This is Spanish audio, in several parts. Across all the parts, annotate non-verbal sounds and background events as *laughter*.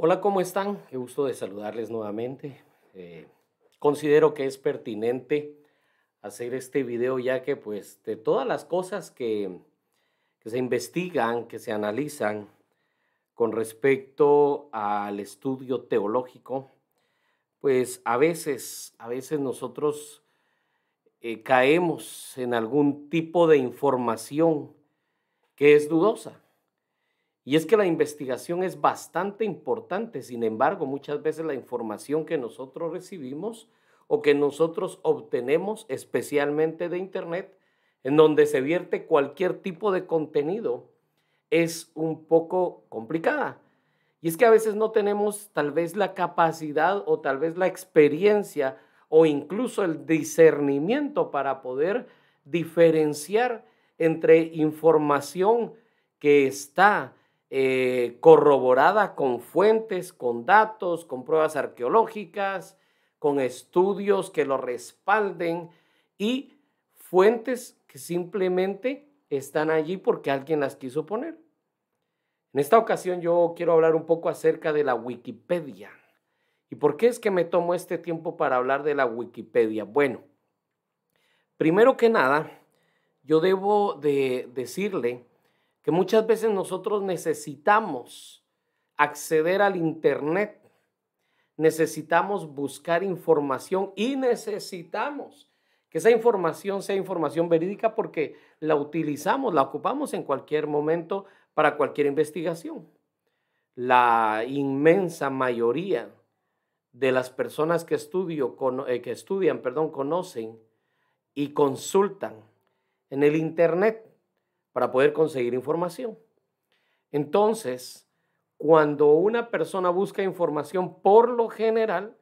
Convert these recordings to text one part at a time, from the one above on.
Hola, ¿cómo están? Qué gusto de saludarles nuevamente. Eh, considero que es pertinente hacer este video ya que pues de todas las cosas que, se investigan, que se analizan con respecto al estudio teológico, pues a veces, a veces nosotros eh, caemos en algún tipo de información que es dudosa y es que la investigación es bastante importante, sin embargo, muchas veces la información que nosotros recibimos o que nosotros obtenemos, especialmente de Internet, en donde se vierte cualquier tipo de contenido, es un poco complicada. Y es que a veces no tenemos tal vez la capacidad o tal vez la experiencia o incluso el discernimiento para poder diferenciar entre información que está eh, corroborada con fuentes, con datos, con pruebas arqueológicas, con estudios que lo respalden y fuentes que simplemente están allí porque alguien las quiso poner. En esta ocasión yo quiero hablar un poco acerca de la Wikipedia. ¿Y por qué es que me tomo este tiempo para hablar de la Wikipedia? Bueno, primero que nada, yo debo de decirle que muchas veces nosotros necesitamos acceder al Internet, necesitamos buscar información y necesitamos que esa información sea información verídica porque la utilizamos, la ocupamos en cualquier momento para cualquier investigación. La inmensa mayoría de las personas que, estudio, eh, que estudian, perdón, conocen y consultan en el Internet para poder conseguir información. Entonces, cuando una persona busca información, por lo general,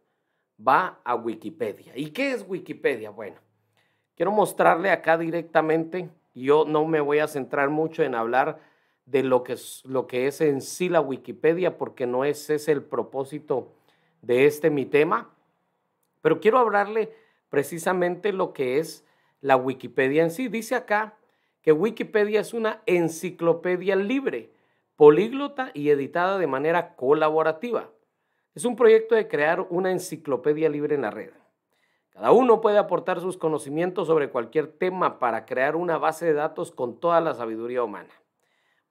va a Wikipedia. ¿Y qué es Wikipedia? Bueno, quiero mostrarle acá directamente, yo no me voy a centrar mucho en hablar de lo que, es, lo que es en sí la Wikipedia, porque no ese es el propósito de este mi tema, pero quiero hablarle precisamente lo que es la Wikipedia en sí. Dice acá que Wikipedia es una enciclopedia libre, políglota y editada de manera colaborativa. Es un proyecto de crear una enciclopedia libre en la red. Cada uno puede aportar sus conocimientos sobre cualquier tema para crear una base de datos con toda la sabiduría humana.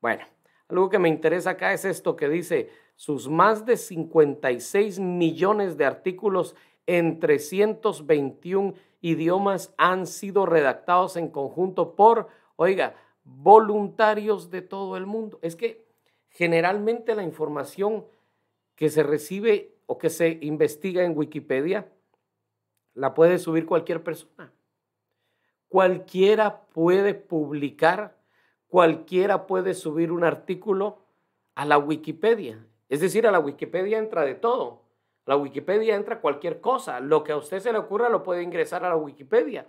Bueno, algo que me interesa acá es esto que dice, sus más de 56 millones de artículos en 321 idiomas han sido redactados en conjunto por Oiga, voluntarios de todo el mundo. Es que generalmente la información que se recibe o que se investiga en Wikipedia la puede subir cualquier persona. Cualquiera puede publicar, cualquiera puede subir un artículo a la Wikipedia. Es decir, a la Wikipedia entra de todo. La Wikipedia entra cualquier cosa. Lo que a usted se le ocurra lo puede ingresar a la Wikipedia.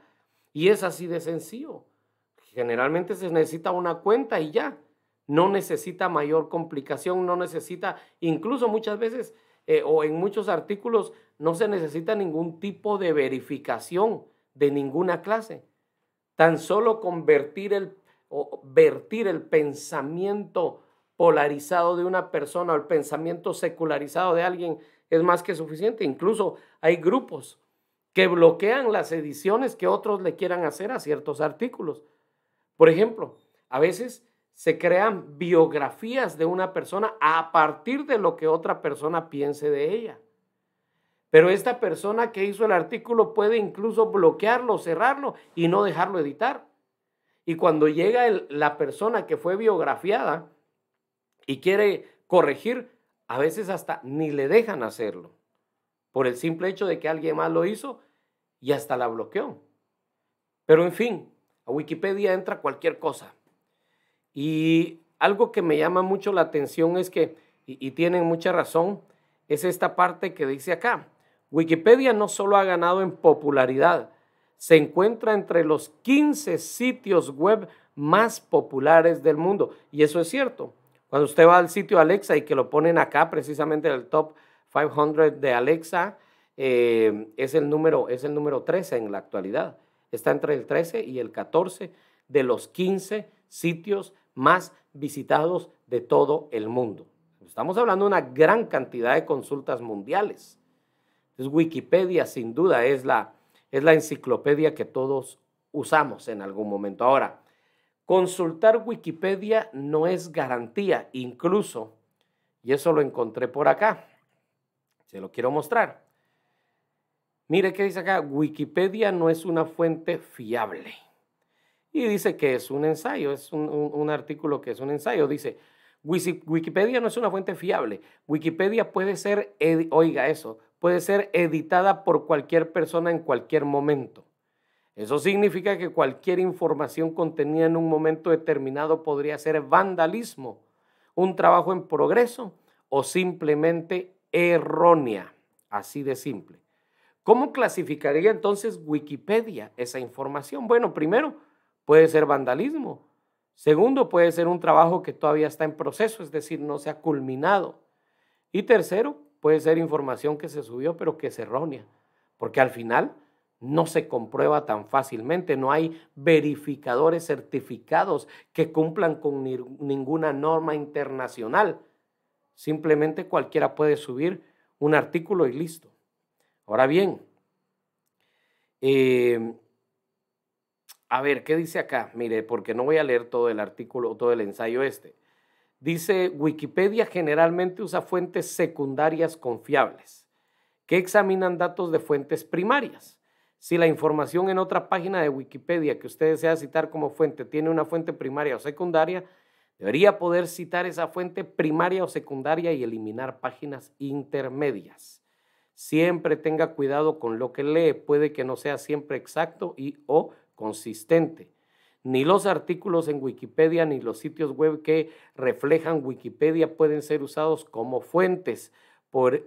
Y es así de sencillo generalmente se necesita una cuenta y ya. No necesita mayor complicación, no necesita, incluso muchas veces eh, o en muchos artículos, no se necesita ningún tipo de verificación de ninguna clase. Tan solo convertir el, o vertir el pensamiento polarizado de una persona o el pensamiento secularizado de alguien es más que suficiente. Incluso hay grupos que bloquean las ediciones que otros le quieran hacer a ciertos artículos. Por ejemplo, a veces se crean biografías de una persona a partir de lo que otra persona piense de ella. Pero esta persona que hizo el artículo puede incluso bloquearlo, cerrarlo y no dejarlo editar. Y cuando llega la persona que fue biografiada y quiere corregir, a veces hasta ni le dejan hacerlo. Por el simple hecho de que alguien más lo hizo y hasta la bloqueó. Pero en fin, a Wikipedia entra cualquier cosa. Y algo que me llama mucho la atención es que, y, tienen mucha razón, es esta parte que dice acá. Wikipedia no solo ha ganado en popularidad, se encuentra entre los 15 sitios web más populares del mundo. Y eso es cierto. Cuando usted va al sitio Alexa y que lo ponen acá, precisamente el top 500 de Alexa, eh, es, el número, es el número 13 en la actualidad. Está entre el 13 y el 14 de los 15 sitios más visitados de todo el mundo. Estamos hablando de una gran cantidad de consultas mundiales. Entonces, Wikipedia sin duda es la, es la enciclopedia que todos usamos en algún momento. Ahora, consultar Wikipedia no es garantía, incluso, y eso lo encontré por acá, se lo quiero mostrar. Mire que dice acá, Wikipedia no es una fuente fiable. Y dice que es un ensayo, es un, un artículo que es un ensayo. Dice, Wikipedia no es una fuente fiable. Wikipedia puede ser, oiga eso, puede ser editada por cualquier persona en cualquier momento. Eso significa que cualquier información contenida en un momento determinado podría ser vandalismo, un trabajo en progreso o simplemente errónea, así de simple. ¿Cómo clasificaría entonces Wikipedia esa información? Bueno, primero, puede ser vandalismo. Segundo, puede ser un trabajo que todavía está en proceso, es decir, no se ha culminado. Y tercero, puede ser información que se subió pero que es errónea, porque al final no se comprueba tan fácilmente, no hay verificadores certificados que cumplan con ninguna norma internacional. Simplemente cualquiera puede subir un artículo y listo. Ahora bien, em, a ver, ¿qué dice acá? Mire, porque no voy a leer todo el artículo, o todo el ensayo este. Dice, Wikipedia generalmente usa fuentes secundarias confiables que examinan datos de fuentes primarias. Si la información en otra página de Wikipedia que usted desea citar como fuente tiene una fuente primaria o secundaria, debería poder citar esa fuente primaria o secundaria y eliminar páginas intermedias. Siempre tenga cuidado con lo que lee, puede que no sea siempre exacto y o consistente. Ni los artículos en Wikipedia ni los sitios web que reflejan Wikipedia pueden ser usados como fuentes,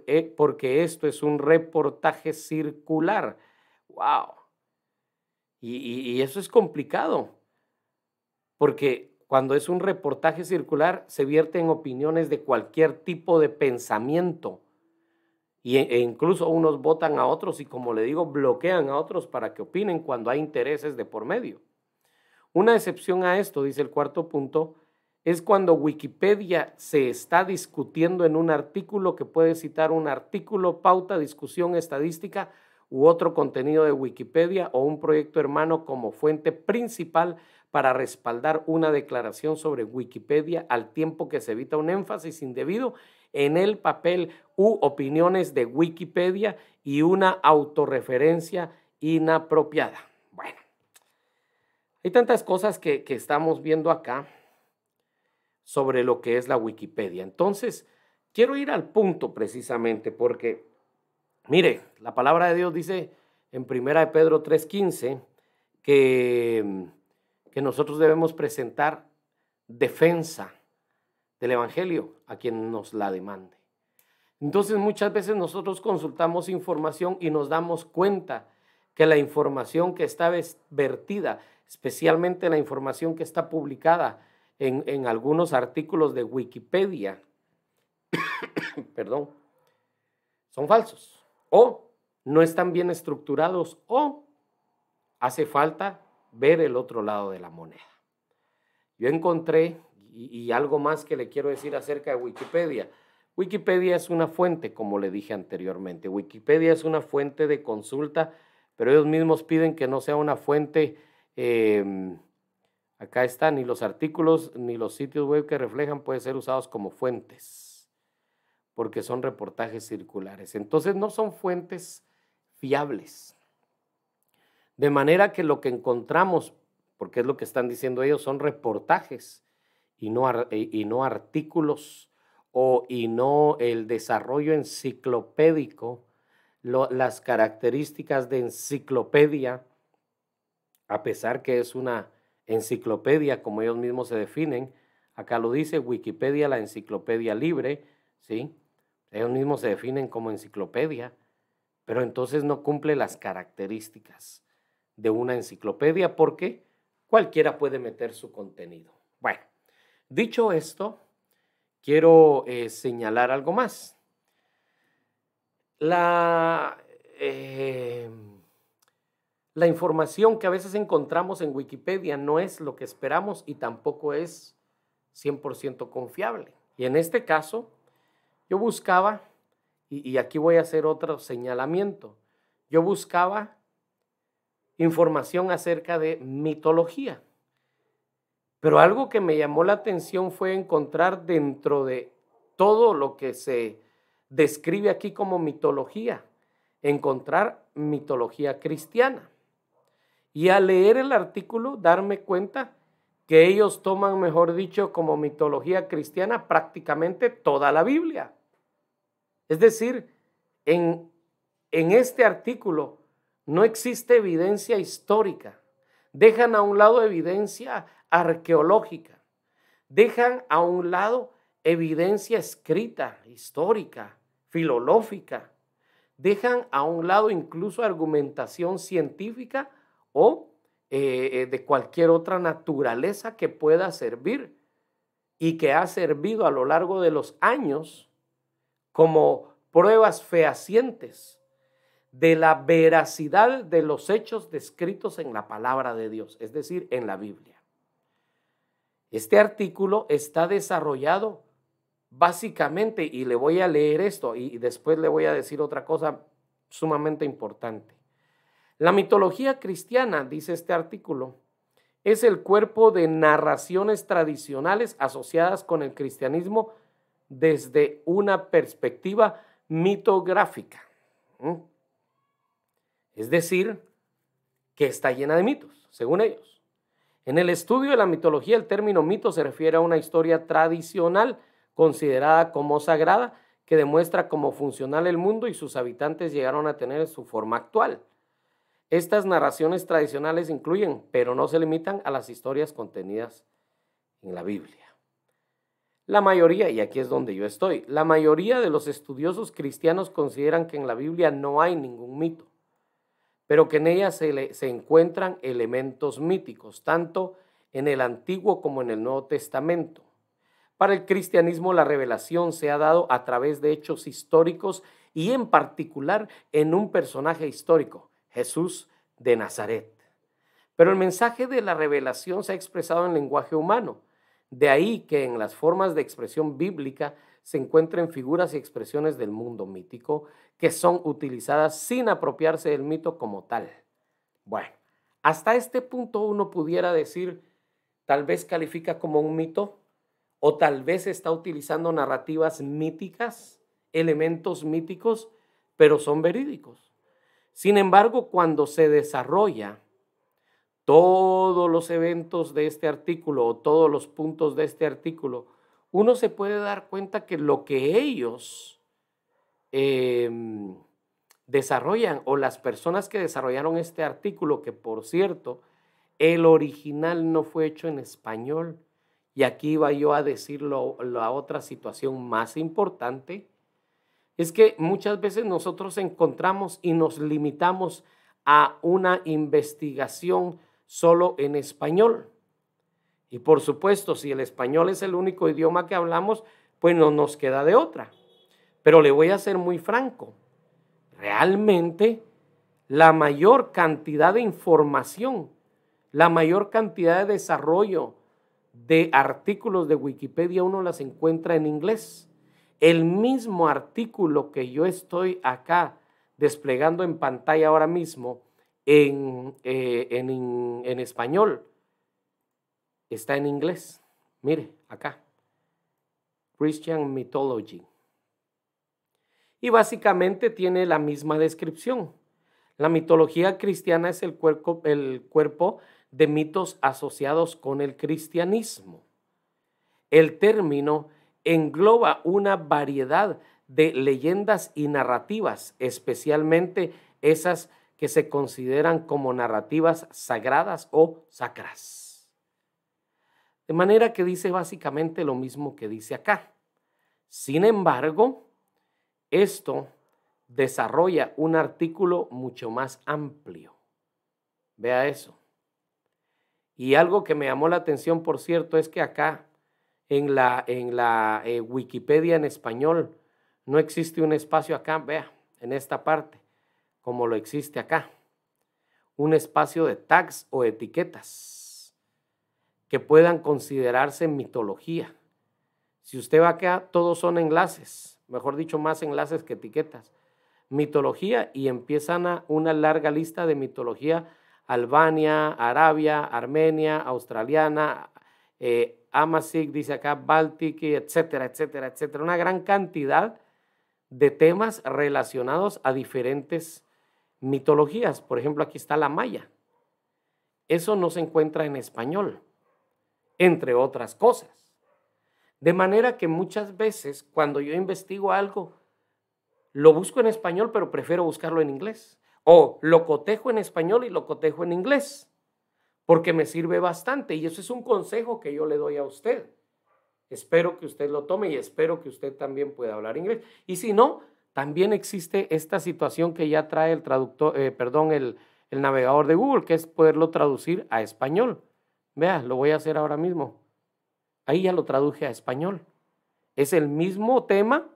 eh, porque esto es un reportaje circular. ¡Wow! Y, y eso es complicado, porque cuando es un reportaje circular se vierte en opiniones de cualquier tipo de pensamiento y, e, e incluso unos votan a otros y, como le digo, bloquean a otros para que opinen cuando hay intereses de por medio. Una excepción a esto, dice el cuarto punto, es cuando Wikipedia se está discutiendo en un artículo que puede citar un artículo, pauta, discusión, estadística u otro contenido de Wikipedia o un proyecto hermano como fuente principal para respaldar una declaración sobre Wikipedia al tiempo que se evita un énfasis indebido en el papel u opiniones de Wikipedia y una autorreferencia inapropiada. Bueno, hay tantas cosas que, estamos viendo acá sobre lo que es la Wikipedia. Entonces, quiero ir al punto precisamente porque, mire, la palabra de Dios dice en 1 Pedro 3:15 que, que nosotros debemos presentar defensa del Evangelio a quien nos la demande. Entonces muchas veces nosotros consultamos información y nos damos cuenta que la información que está vertida, especialmente la información que está publicada en, algunos artículos de Wikipedia, *coughs* perdón, son falsos o no están bien estructurados o hace falta ver el otro lado de la moneda. Yo encontré y, algo más que le quiero decir acerca de Wikipedia. Wikipedia es una fuente, como le dije anteriormente. Wikipedia es una fuente de consulta, pero ellos mismos piden que no sea una fuente... Em, acá está, ni los artículos ni los sitios web que reflejan pueden ser usados como fuentes, porque son reportajes circulares. Entonces no son fuentes fiables. De manera que lo que encontramos, porque es lo que están diciendo ellos, son reportajes y no, eh, y no artículos o y no el desarrollo enciclopédico, las características de enciclopedia, a pesar que es una enciclopedia como ellos mismos se definen, acá lo dice Wikipedia, la enciclopedia libre, ¿sí? Ellos mismos se definen como enciclopedia, pero entonces no cumple las características de una enciclopedia porque cualquiera puede meter su contenido. Bueno, Dicho esto, quiero eh, señalar algo más. Eh, la, información que a veces encontramos en Wikipedia no es lo que esperamos y tampoco es 100% confiable. Y en este caso, yo buscaba, y aquí voy a hacer otro señalamiento, yo buscaba información acerca de mitología. Pero algo que me llamó la atención fue encontrar dentro de todo lo que se describe aquí como mitología, encontrar mitología cristiana. Y al leer el artículo, darme cuenta que ellos toman, mejor dicho, como mitología cristiana prácticamente toda la Biblia. Es decir, en, en este artículo no existe evidencia histórica. Dejan a un lado evidencia arqueológica. Dejan a un lado evidencia escrita, histórica, filológica. Dejan a un lado incluso argumentación científica o eh, eh, de cualquier otra naturaleza que pueda servir y que ha servido a lo largo de los años como pruebas fehacientes de la veracidad de los hechos descritos en la palabra de Dios, es decir, en la Biblia. Este artículo está desarrollado básicamente, y le voy a leer esto y después le voy a decir otra cosa sumamente importante. La mitología cristiana, dice este artículo, es el cuerpo de narraciones tradicionales asociadas con el cristianismo desde una perspectiva mitográfica. Es decir, que está llena de mitos, según ellos. En el estudio de la mitología, el término mito se refiere a una historia tradicional considerada como sagrada que demuestra cómo funcional el mundo y sus habitantes llegaron a tener su forma actual. Estas narraciones tradicionales incluyen, pero no se limitan a las historias contenidas en la Biblia. La mayoría, y aquí es donde yo estoy, la mayoría de los estudiosos cristianos consideran que en la Biblia no hay ningún mito pero que en ella se, se encuentran elementos míticos, tanto en el Antiguo como en el Nuevo Testamento. Para el cristianismo la revelación se ha dado a través de hechos históricos y en particular en un personaje histórico, Jesús de Nazaret. Pero el mensaje de la revelación se ha expresado en lenguaje humano, de ahí que en las formas de expresión bíblica se encuentran figuras y expresiones del mundo mítico que son utilizadas sin apropiarse del mito como tal. Bueno, hasta este punto uno pudiera decir, tal vez califica como un mito o tal vez está utilizando narrativas míticas, elementos míticos, pero son verídicos. Sin embargo, cuando se desarrolla todos los eventos de este artículo o todos los puntos de este artículo, uno se puede dar cuenta que lo que ellos em, desarrollan o las personas que desarrollaron este artículo, que por cierto, el original no fue hecho en español. Y aquí iba yo a decir la otra situación más importante. Es que muchas veces nosotros encontramos y nos limitamos a una investigación solo en español. Y por supuesto, si el español es el único idioma que hablamos, pues no nos queda de otra. Pero le voy a ser muy franco. Realmente, la mayor cantidad de información, la mayor cantidad de desarrollo de artículos de Wikipedia uno las encuentra en inglés. El mismo artículo que yo estoy acá desplegando en pantalla ahora mismo en, eh, en, en español está en inglés. Mire, acá. Christian Mythology. Y básicamente tiene la misma descripción. La mitología cristiana es el cuerpo, el cuerpo de mitos asociados con el cristianismo. El término engloba una variedad de leyendas y narrativas, especialmente esas que se consideran como narrativas sagradas o sacras. De manera que dice básicamente lo mismo que dice acá. Sin embargo, esto desarrolla un artículo mucho más amplio. Vea eso. Y algo que me llamó la atención, por cierto, es que acá en la, en la eh, Wikipedia en español no existe un espacio acá, vea, en esta parte, como lo existe acá. Un espacio de tags o etiquetas que puedan considerarse mitología. Si usted va acá, todos son enlaces, mejor dicho, más enlaces que etiquetas. Mitología y empiezan a una larga lista de mitología Albania, Arabia, Armenia, Australiana, eh, dice acá, Baltic, etcétera, etcétera, etcétera. Una gran cantidad de temas relacionados a diferentes mitologías. Por ejemplo, aquí está la Maya. Eso no se encuentra en español entre otras cosas. De manera que muchas veces cuando yo investigo algo, lo busco en español, pero prefiero buscarlo en inglés. O lo cotejo en español y lo cotejo en inglés, porque me sirve bastante. Y eso es un consejo que yo le doy a usted. Espero que usted lo tome y espero que usted también pueda hablar inglés. Y si no, también existe esta situación que ya trae el traductor, eh, perdón, el, el navegador de Google, que es poderlo traducir a español. Vea, lo voy a hacer ahora mismo. Ahí ya lo traduje a español. Es el mismo tema,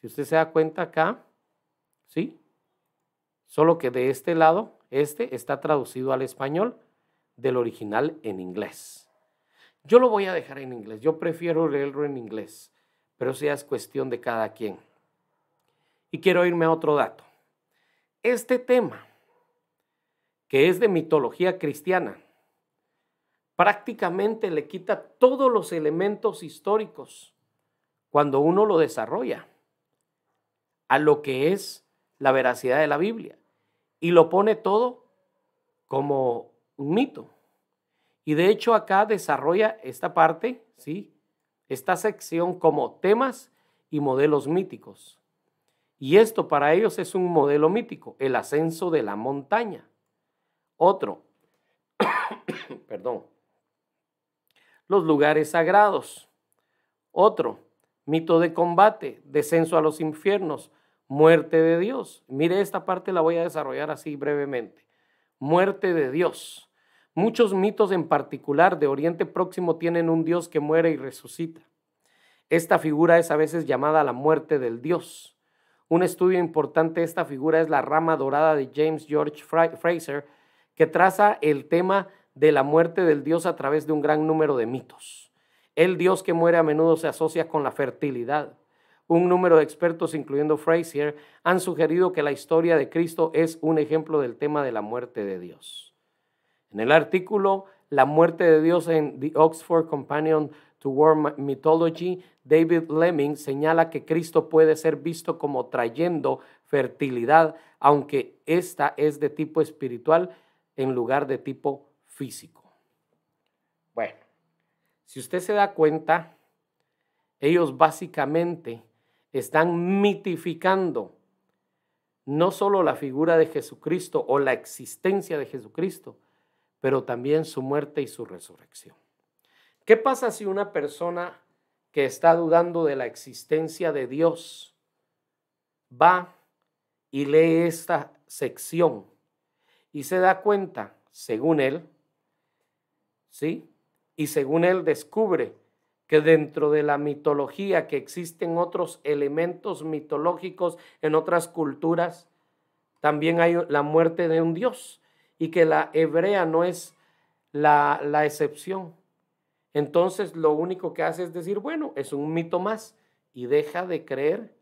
si usted se da cuenta acá, ¿sí? Solo que de este lado, este está traducido al español del original en inglés. Yo lo voy a dejar en inglés, yo prefiero leerlo en inglés, pero sea es cuestión de cada quien. Y quiero irme a otro dato. Este tema, que es de mitología cristiana, prácticamente le quita todos los elementos históricos cuando uno lo desarrolla a lo que es la veracidad de la Biblia y lo pone todo como un mito. Y de hecho acá desarrolla esta parte, ¿sí? Esta sección como temas y modelos míticos. Y esto para ellos es un modelo mítico, el ascenso de la montaña. Otro, *coughs* perdón, los lugares sagrados. Otro, mito de combate, descenso a los infiernos, muerte de Dios. Mire, esta parte la voy a desarrollar así brevemente. Muerte de Dios. Muchos mitos en particular de Oriente Próximo tienen un Dios que muere y resucita. Esta figura es a veces llamada la muerte del Dios. Un estudio importante de esta figura es la rama dorada de James George Fraser, que traza el tema de la muerte del dios a través de un gran número de mitos. El dios que muere a menudo se asocia con la fertilidad. Un número de expertos, incluyendo Frazier, han sugerido que la historia de Cristo es un ejemplo del tema de la muerte de Dios. En el artículo La muerte de Dios en The Oxford Companion to World Mythology, David Lemming señala que Cristo puede ser visto como trayendo fertilidad, aunque esta es de tipo espiritual en lugar de tipo físico. Bueno, si usted se da cuenta, ellos básicamente están mitificando no solo la figura de Jesucristo o la existencia de Jesucristo, pero también su muerte y su resurrección. ¿Qué pasa si una persona que está dudando de la existencia de Dios va y lee esta sección y se da cuenta, según él, ¿sí? Y según él descubre que dentro de la mitología que existen otros elementos mitológicos en otras culturas, también hay la muerte de un dios y que la hebrea no es la, la excepción. Entonces lo único que hace es decir, bueno, es un mito más y deja de creer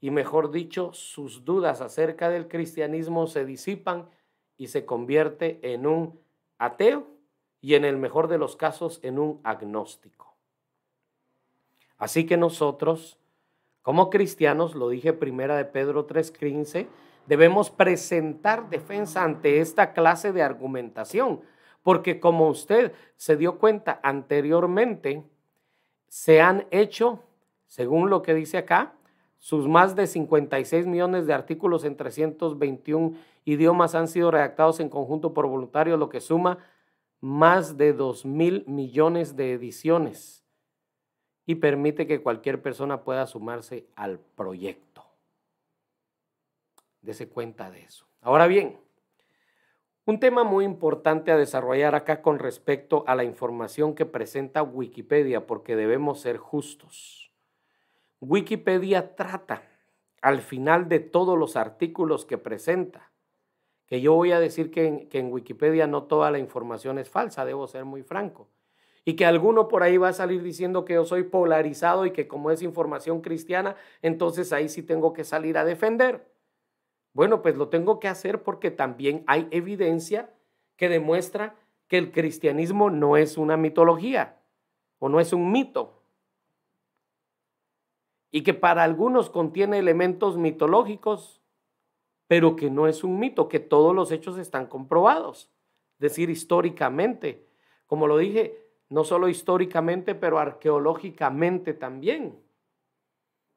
y mejor dicho, sus dudas acerca del cristianismo se disipan y se convierte en un ateo y en el mejor de los casos en un agnóstico. Así que nosotros, como cristianos, lo dije primera de Pedro 3:15, debemos presentar defensa ante esta clase de argumentación, porque como usted se dio cuenta anteriormente, se han hecho, según lo que dice acá, sus más de 56 millones de artículos en 321 idiomas han sido redactados en conjunto por voluntarios, lo que suma más de 2 mil millones de ediciones y permite que cualquier persona pueda sumarse al proyecto. Dese cuenta de eso. Ahora bien, un tema muy importante a desarrollar acá con respecto a la información que presenta Wikipedia, porque debemos ser justos. Wikipedia trata al final de todos los artículos que presenta que yo voy a decir que en, Wikipedia no toda la información es falsa, debo ser muy franco. Y que alguno por ahí va a salir diciendo que yo soy polarizado y que como es información cristiana, entonces ahí sí tengo que salir a defender. Bueno, pues lo tengo que hacer porque también hay evidencia que demuestra que el cristianismo no es una mitología o no es un mito. Y que para algunos contiene elementos mitológicos pero que no es un mito, que todos los hechos están comprobados, es decir, históricamente. Como lo dije, no solo históricamente, pero arqueológicamente también.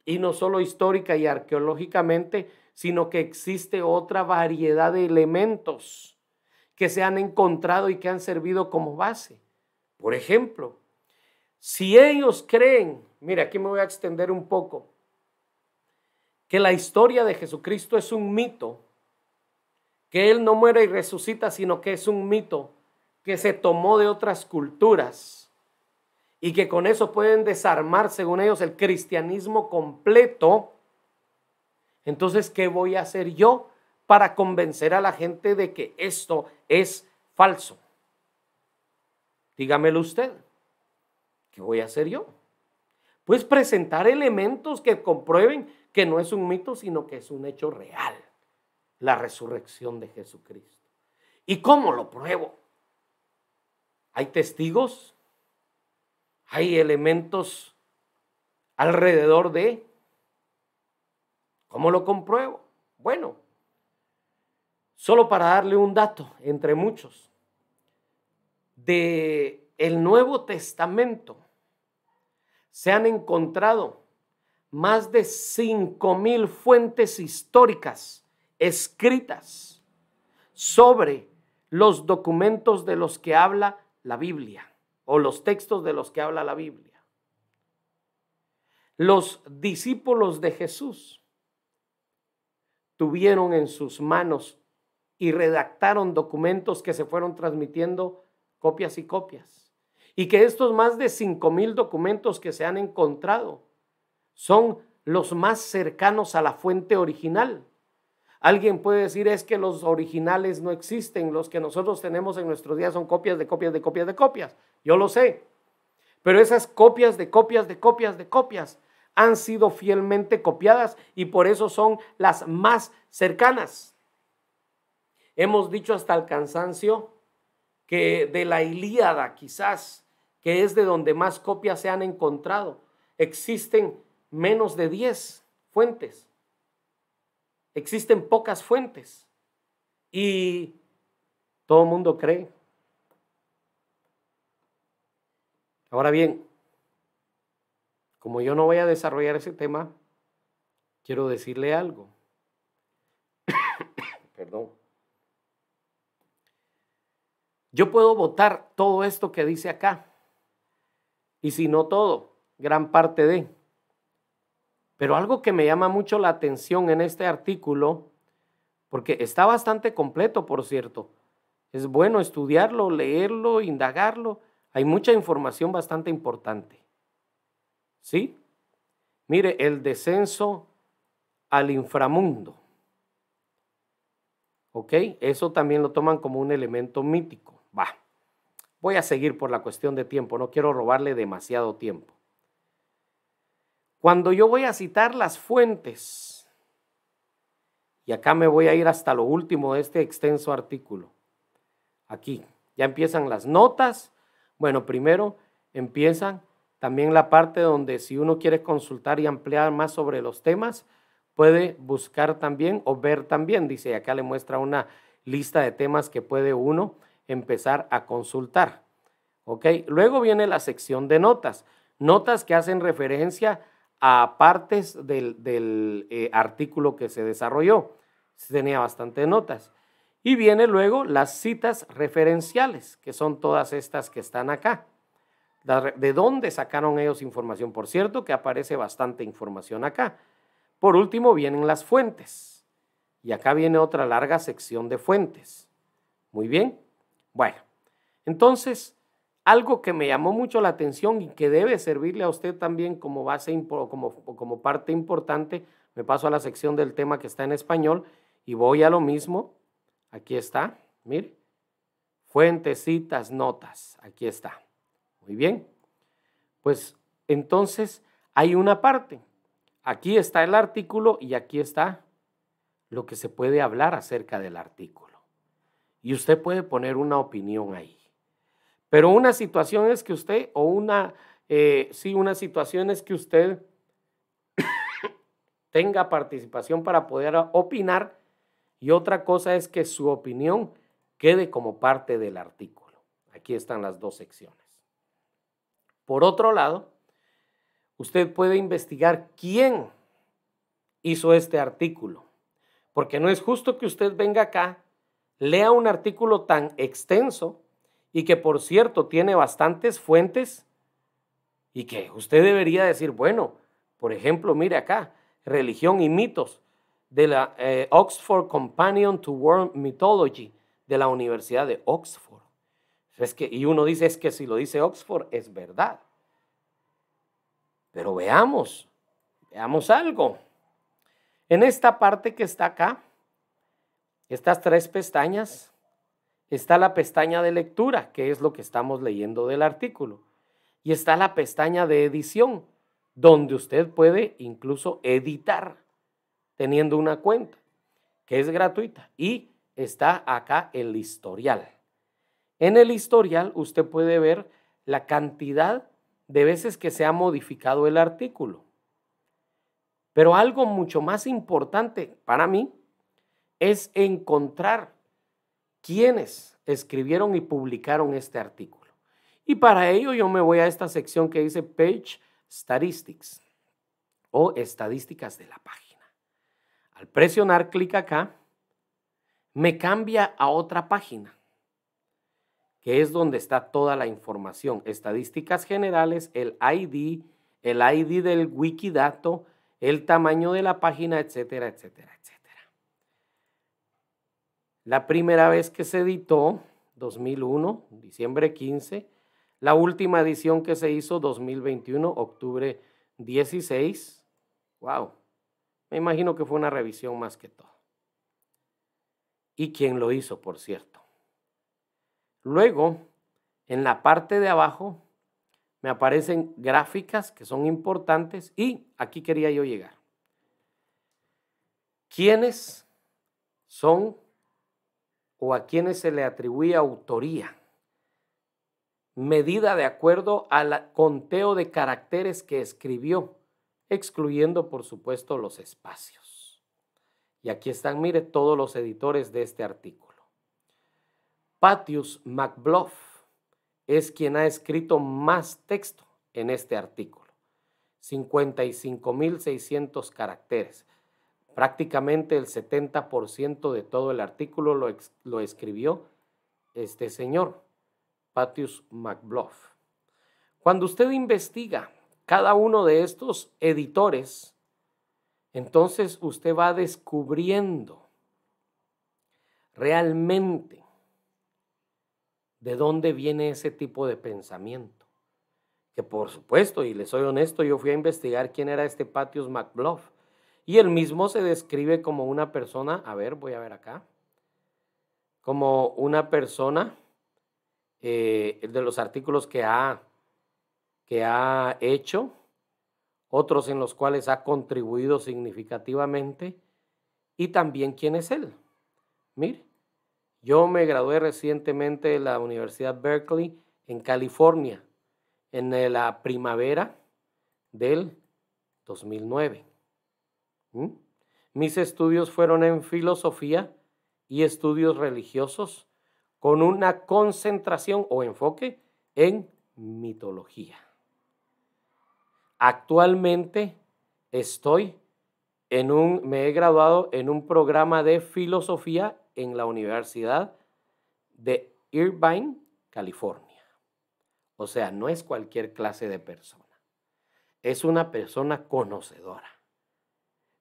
Y no solo histórica y arqueológicamente, sino que existe otra variedad de elementos que se han encontrado y que han servido como base. Por ejemplo, si ellos creen, mira, aquí me voy a extender un poco, que la historia de Jesucristo es un mito, que Él no muere y resucita, sino que es un mito que se tomó de otras culturas y que con eso pueden desarmar, según ellos, el cristianismo completo, entonces, ¿qué voy a hacer yo para convencer a la gente de que esto es falso? Dígamelo usted. ¿Qué voy a hacer yo? Pues presentar elementos que comprueben que no es un mito, sino que es un hecho real, la resurrección de Jesucristo. ¿Y cómo lo pruebo? Hay testigos, hay elementos alrededor de... ¿Cómo lo compruebo? Bueno, solo para darle un dato entre muchos, de el Nuevo Testamento se han encontrado más de mil fuentes históricas escritas sobre los documentos de los que habla la Biblia o los textos de los que habla la Biblia. Los discípulos de Jesús tuvieron en sus manos y redactaron documentos que se fueron transmitiendo copias y copias. Y que estos más de mil documentos que se han encontrado son los más cercanos a la fuente original. Alguien puede decir es que los originales no existen, los que nosotros tenemos en nuestros días son copias de copias de copias de copias. Yo lo sé. Pero esas copias de copias de copias de copias han sido fielmente copiadas y por eso son las más cercanas. Hemos dicho hasta el cansancio que de la Ilíada quizás, que es de donde más copias se han encontrado, existen menos de 10 fuentes. Existen pocas fuentes. Y todo el mundo cree. Ahora bien, como yo no voy a desarrollar ese tema, quiero decirle algo. *coughs* Perdón. Yo puedo votar todo esto que dice acá. Y si no todo, gran parte de. Pero algo que me llama mucho la atención en este artículo, porque está bastante completo, por cierto, es bueno estudiarlo, leerlo, indagarlo. Hay mucha información bastante importante. ¿Sí? Mire, el descenso al inframundo. ¿Ok? Eso también lo toman como un elemento mítico. Va. Voy a seguir por la cuestión de tiempo, no quiero robarle demasiado tiempo. Cuando yo voy a citar las fuentes, y acá me voy a ir hasta lo último de este extenso artículo, aquí ya empiezan las notas, bueno, primero empiezan también la parte donde si uno quiere consultar y ampliar más sobre los temas, puede buscar también o ver también, dice, acá le muestra una lista de temas que puede uno empezar a consultar. ¿Ok? Luego viene la sección de notas, notas que hacen referencia a partes del, eh, artículo que se desarrolló. Tenía bastantes notas. Y viene luego las citas referenciales, que son todas estas que están acá. ¿De dónde sacaron ellos información? Por cierto, que aparece bastante información acá. Por último, vienen las fuentes. Y acá viene otra larga sección de fuentes. Muy bien. Bueno, entonces, algo que me llamó mucho la atención y que debe servirle a usted también como base, como, como parte importante, me paso a la sección del tema que está en español y voy a lo mismo. Aquí está, mire. Fuentes, citas, notas. Aquí está. Muy bien. Pues entonces hay una parte. Aquí está el artículo y aquí está lo que se puede hablar acerca del artículo. Y usted puede poner una opinión ahí. Pero una situación es que usted, o una, eh, sí, una situación es que usted *coughs* tenga participación para poder opinar y otra cosa es que su opinión quede como parte del artículo. Aquí están las dos secciones. Por otro lado, usted puede investigar quién hizo este artículo, porque no es justo que usted venga acá, lea un artículo tan extenso y que por cierto tiene bastantes fuentes y que usted debería decir, bueno, por ejemplo, mire acá, religión y mitos de la eh, Oxford Companion to World Mythology de la Universidad de Oxford. y uno dice, es que si lo dice Oxford es verdad. Pero veamos, veamos algo. En esta parte que está acá, estas tres pestañas, Está la pestaña de lectura, que es lo que estamos leyendo del artículo. Y está la pestaña de edición, donde usted puede incluso editar teniendo una cuenta, que es gratuita. Y está acá el historial. En el historial usted puede ver la cantidad de veces que se ha modificado el artículo. Pero algo mucho más importante para mí es encontrar quiénes escribieron y publicaron este artículo. Y para ello yo me voy a esta sección que dice Page Statistics o estadísticas de la página. Al presionar clic acá, me cambia a otra página, que es donde está toda la información, estadísticas generales, el ID, el ID del Wikidato, el tamaño de la página, etcétera, etcétera, etcétera. La primera vez que se editó, 2001, diciembre 15. La última edición que se hizo, 2021, octubre 16. ¡Wow! Me imagino que fue una revisión más que todo. Y quién lo hizo, por cierto. Luego, en la parte de abajo, me aparecen gráficas que son importantes y aquí quería yo llegar. ¿Quiénes son o a quienes se le atribuye autoría, medida de acuerdo al conteo de caracteres que escribió, excluyendo por supuesto los espacios. Y aquí están, mire, todos los editores de este artículo. Patius MacBluff es quien ha escrito más texto en este artículo, 55.600 caracteres. Prácticamente el 70% de todo el artículo lo, escribió este señor, Patius McBluff. Cuando usted investiga cada uno de estos editores, entonces usted va descubriendo realmente de dónde viene ese tipo de pensamiento. Que por supuesto, y le soy honesto, yo fui a investigar quién era este Patius McBluff y él mismo se describe como una persona, a ver, voy a ver acá, como una persona eh, de los artículos que ha, que ha hecho, otros en los cuales ha contribuido significativamente, y también quién es él. Mire, yo me gradué recientemente de la Universidad Berkeley en California, en la primavera del 2009. ¿Mm? Mis estudios fueron en filosofía y estudios religiosos con una concentración o enfoque en mitología. Actualmente estoy en un, me he graduado en un programa de filosofía en la Universidad de Irvine, California. O sea, no es cualquier clase de persona. Es una persona conocedora.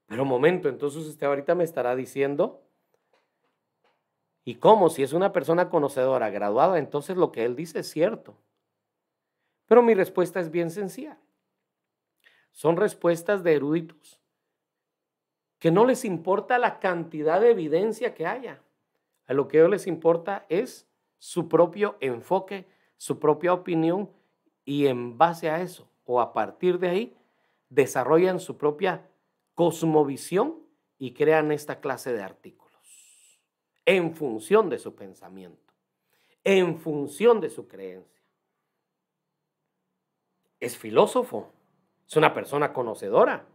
Pero momento, entonces usted ahorita me estará diciendo, ¿y cómo? Si es una persona conocedora, graduada, entonces lo que él dice es cierto. Pero mi respuesta es bien sencilla. Son respuestas de eruditos que no les importa la cantidad de evidencia que haya. A lo que ellos les importa es su propio enfoque, su propia opinión y en base a eso o a partir de ahí desarrollan su propia cosmovisión y crean esta clase de artículos en función de su pensamiento, en función de su creencia. Es filósofo, es una persona conocedora.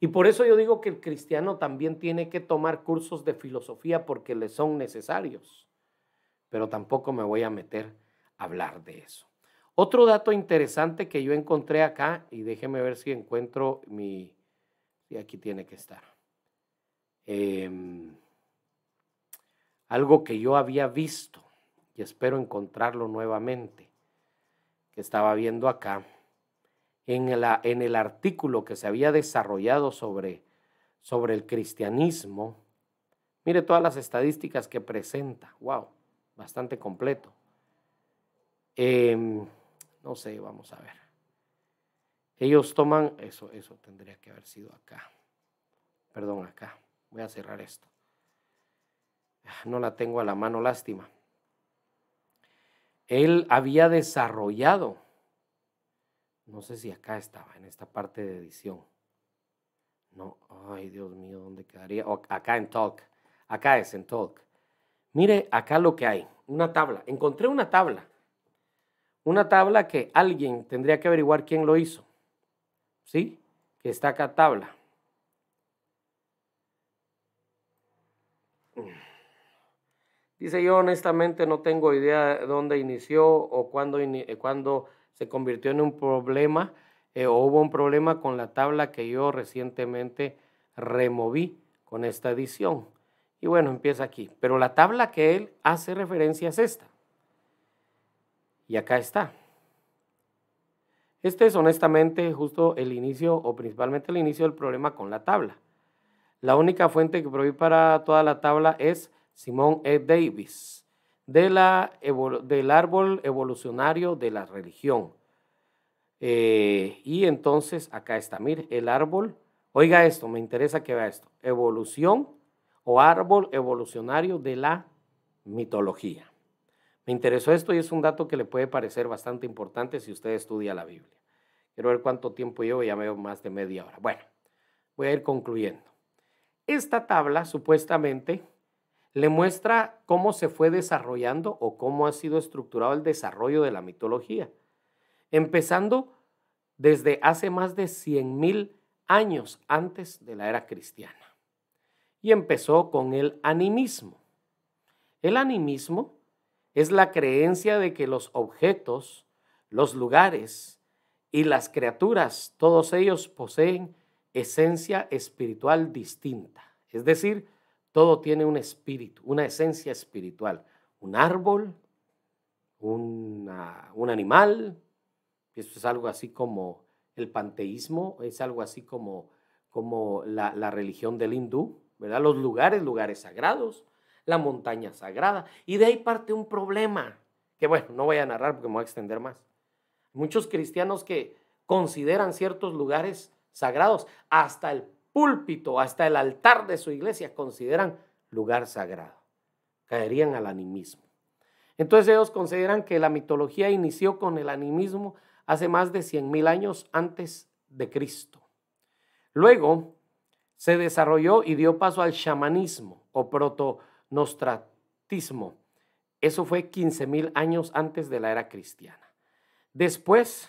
Y por eso yo digo que el cristiano también tiene que tomar cursos de filosofía porque le son necesarios. Pero tampoco me voy a meter a hablar de eso. Otro dato interesante que yo encontré acá, y déjeme ver si encuentro mi, que aquí tiene que estar. Em, algo que yo había visto y espero encontrarlo nuevamente, que estaba viendo acá, en, en el artículo que se había desarrollado sobre, sobre el cristianismo. Mire todas las estadísticas que presenta, wow, bastante completo. Em, no sé, vamos a ver. Ellos toman, eso, eso tendría que haber sido acá. Perdón, acá. Voy a cerrar esto. Ah, no la tengo a la mano, lástima. Él había desarrollado, no sé si acá estaba, en esta parte de edición. No, ay Dios mío, ¿dónde quedaría? acá en Talk, acá es en Talk. Mire acá lo que hay, una tabla. Encontré una tabla. Una tabla que alguien tendría que averiguar quién lo hizo. ¿sí? Que está acá tabla. Dice yo honestamente no tengo idea dónde inició o eh, cuándo, se convirtió en un problema eh, o hubo un problema con la tabla que yo recientemente removí con esta edición. Y bueno, empieza aquí. Pero la tabla que él hace referencia es esta. Y acá está. Este es honestamente justo el inicio o principalmente el inicio del problema con la tabla. La única fuente que prohíbe para toda la tabla es Simón E. Davis, de la, del árbol evolucionario de la religión. Eh, y entonces acá está, mire, el árbol, oiga esto, me interesa que vea esto, evolución o árbol evolucionario de la mitología. Me interesó esto y es un dato que le puede parecer bastante importante si usted estudia la Biblia. Quiero ver cuánto tiempo llevo, ya veo más de media hora. Bueno, voy a ir concluyendo. Esta tabla supuestamente le muestra cómo se fue desarrollando o cómo ha sido estructurado el desarrollo de la mitología, empezando desde hace más de 100.000 años antes de la era cristiana. Y empezó con el animismo. El animismo es la creencia de que los objetos, los lugares y las criaturas, todos ellos poseen esencia espiritual distinta. Es decir, todo tiene un espíritu, una esencia espiritual. Un árbol, un animal, eso es algo así como el panteísmo, es algo así como, como la, la religión del hindú, ¿verdad? Los lugares, lugares sagrados, la montaña sagrada. Y de ahí parte un problema, que bueno, no voy a narrar porque me voy a extender más. Muchos cristianos que consideran ciertos lugares sagrados, hasta el púlpito, hasta el altar de su iglesia, consideran lugar sagrado. Caerían al animismo. Entonces ellos consideran que la mitología inició con el animismo hace más de 100.000 años antes de Cristo. Luego se desarrolló y dio paso al chamanismo o proto nostratismo. Eso fue 15.000 años antes de la era cristiana. Después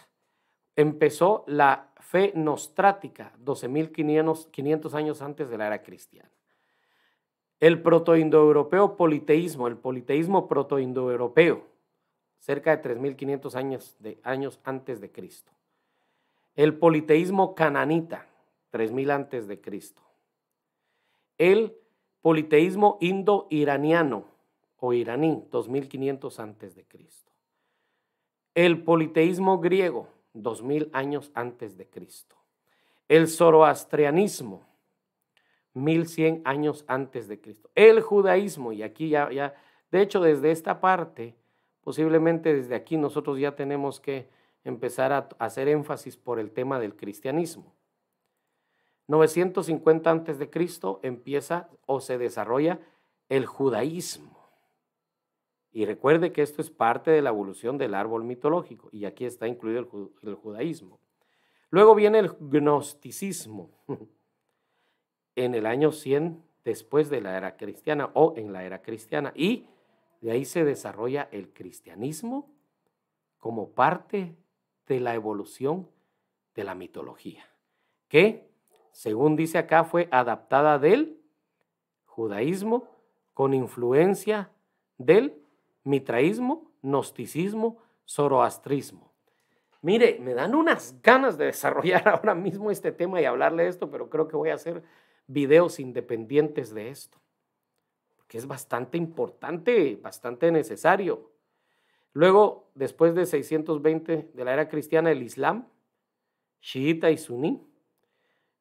empezó la fe nostrática, 12.500 años antes de la era cristiana. El protoindoeuropeo politeísmo, el politeísmo protoindoeuropeo, cerca de 3.500 años, de, años antes de Cristo. El politeísmo cananita, 3.000 antes de Cristo. El Politeísmo indo-iraniano o iraní, 2500 antes de Cristo. El politeísmo griego, 2000 años antes de Cristo. El zoroastrianismo, 1100 años antes de Cristo. El judaísmo, y aquí ya, ya, de hecho desde esta parte, posiblemente desde aquí nosotros ya tenemos que empezar a hacer énfasis por el tema del cristianismo. 950 antes de Cristo empieza o se desarrolla el judaísmo. Y recuerde que esto es parte de la evolución del árbol mitológico y aquí está incluido el, judaísmo. Luego viene el gnosticismo *laughs* en el año 100 después de la era cristiana o en la era cristiana y de ahí se desarrolla el cristianismo como parte de la evolución de la mitología, ¿Qué? según dice acá, fue adaptada del judaísmo con influencia del mitraísmo, gnosticismo, zoroastrismo. Mire, me dan unas ganas de desarrollar *laughs* ahora mismo este tema y hablarle de esto, pero creo que voy a hacer videos independientes de esto, porque es bastante importante, bastante necesario. Luego, después de 620 de la era cristiana, el Islam, chiita y suní,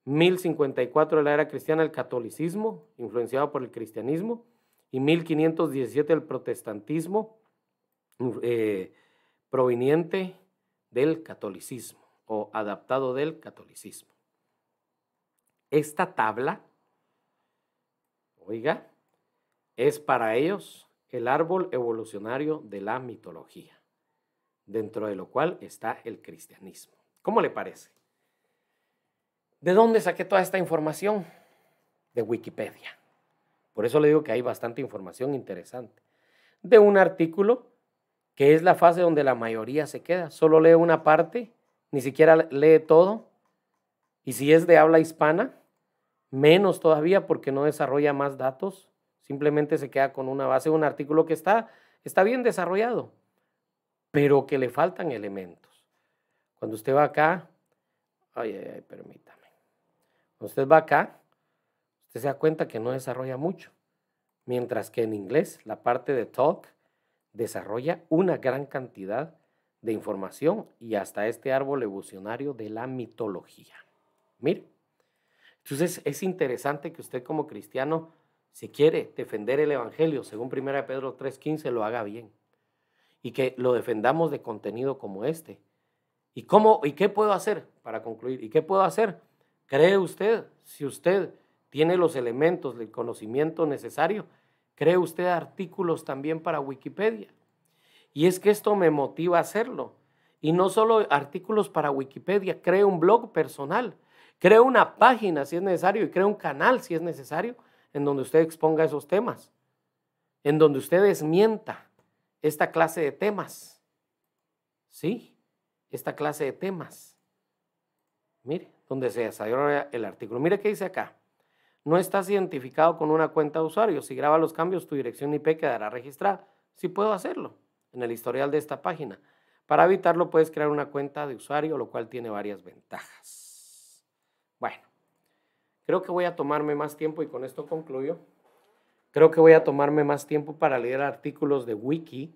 1054 de la era cristiana el catolicismo, influenciado por el cristianismo, y 1517 el protestantismo, eh, proveniente del catolicismo o adaptado del catolicismo. Esta tabla, oiga, es para ellos el árbol evolucionario de la mitología, dentro de lo cual está el cristianismo. ¿Cómo le parece? ¿De dónde saqué toda esta información? De Wikipedia. Por eso le digo que hay bastante información interesante. De un artículo que es la fase donde la mayoría se queda. Solo lee una parte, ni siquiera lee todo. Y si es de habla hispana, menos todavía porque no desarrolla más datos. Simplemente se queda con una base, un artículo que está, está bien desarrollado, pero que le faltan elementos. Cuando usted va acá, ay, ay, ay, permítame usted va acá, usted se da cuenta que no desarrolla mucho, mientras que en inglés la parte de talk desarrolla una gran cantidad de información y hasta este árbol evolucionario de la mitología. Mire, entonces es interesante que usted como cristiano, si quiere defender el Evangelio, según 1 Pedro 3.15, lo haga bien y que lo defendamos de contenido como este. ¿Y, cómo, ¿Y qué puedo hacer para concluir? ¿Y qué puedo hacer? ¿Cree usted, si usted tiene los elementos, el conocimiento necesario, cree usted artículos también para Wikipedia? Y es que esto me motiva a hacerlo. Y no solo artículos para Wikipedia, cree un blog personal, cree una página si es necesario y cree un canal si es necesario en donde usted exponga esos temas, en donde usted desmienta esta clase de temas. ¿Sí? Esta clase de temas. Mire, donde se desarrolla el artículo. Mire qué dice acá. No estás identificado con una cuenta de usuario. Si graba los cambios, tu dirección IP quedará registrada. Sí puedo hacerlo en el historial de esta página. Para evitarlo, puedes crear una cuenta de usuario, lo cual tiene varias ventajas. Bueno, creo que voy a tomarme más tiempo y con esto concluyo. Creo que voy a tomarme más tiempo para leer artículos de Wiki,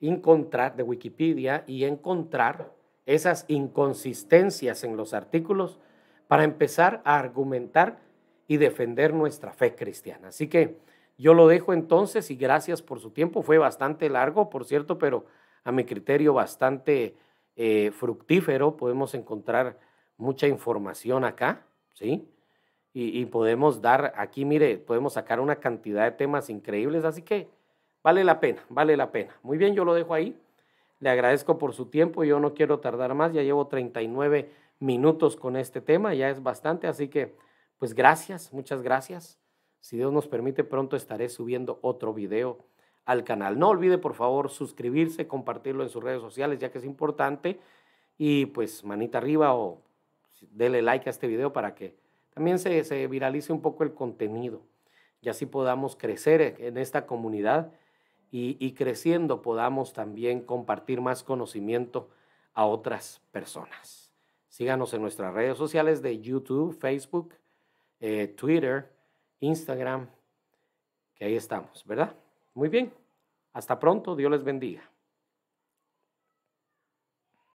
encontrar, de Wikipedia y encontrar esas inconsistencias en los artículos para empezar a argumentar y defender nuestra fe cristiana. Así que yo lo dejo entonces y gracias por su tiempo. Fue bastante largo, por cierto, pero a mi criterio bastante eh, fructífero. Podemos encontrar mucha información acá, ¿sí? y, podemos dar, aquí mire, podemos sacar una cantidad de temas increíbles, así que vale la pena, vale la pena. Muy bien, yo lo dejo ahí. Le agradezco por su tiempo, yo no quiero tardar más, ya llevo 39 minutos con este tema, ya es bastante, así que pues gracias, muchas gracias. Si Dios nos permite, pronto estaré subiendo otro video al canal. No olvide, por favor, suscribirse, compartirlo en sus redes sociales, ya que es importante. Y pues manita arriba o dele like a este video para que también se, se viralice un poco el contenido y así podamos crecer en esta comunidad y, creciendo podamos también compartir más conocimiento a otras personas. Síganos en nuestras redes sociales de YouTube, Facebook, eh, Twitter, Instagram, que ahí estamos, ¿verdad? Muy bien, hasta pronto, Dios les bendiga.